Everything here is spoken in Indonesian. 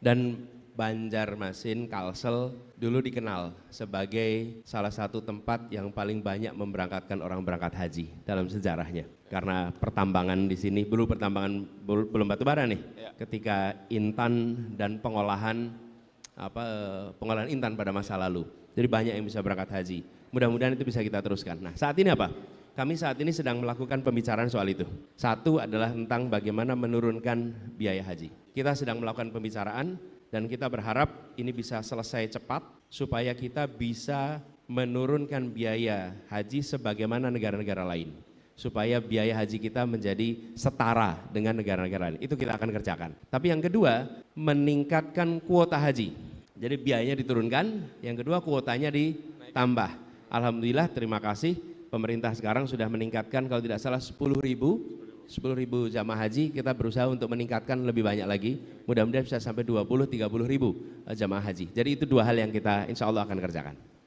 Dan Banjarmasin, Kalsel dulu dikenal sebagai salah satu tempat yang paling banyak memberangkatkan orang berangkat haji dalam sejarahnya. Karena pertambangan di sini, belum pertambangan belum batu bara nih, ya. ketika intan dan pengolahan apa pengolahan intan pada masa lalu. Jadi banyak yang bisa berangkat haji. Mudah-mudahan itu bisa kita teruskan. Nah saat ini apa? Kami saat ini sedang melakukan pembicaraan soal itu. Satu adalah tentang bagaimana menurunkan biaya haji kita sedang melakukan pembicaraan dan kita berharap ini bisa selesai cepat supaya kita bisa menurunkan biaya haji sebagaimana negara-negara lain supaya biaya haji kita menjadi setara dengan negara-negara lain. Itu kita akan kerjakan. Tapi yang kedua, meningkatkan kuota haji. Jadi biayanya diturunkan, yang kedua kuotanya ditambah. Alhamdulillah terima kasih pemerintah sekarang sudah meningkatkan kalau tidak salah 10 ribu 10.000 jamaah haji, kita berusaha untuk meningkatkan lebih banyak lagi. Mudah-mudahan bisa sampai 20 ribu eh, jamaah haji. Jadi itu dua hal yang kita insya Allah akan kerjakan.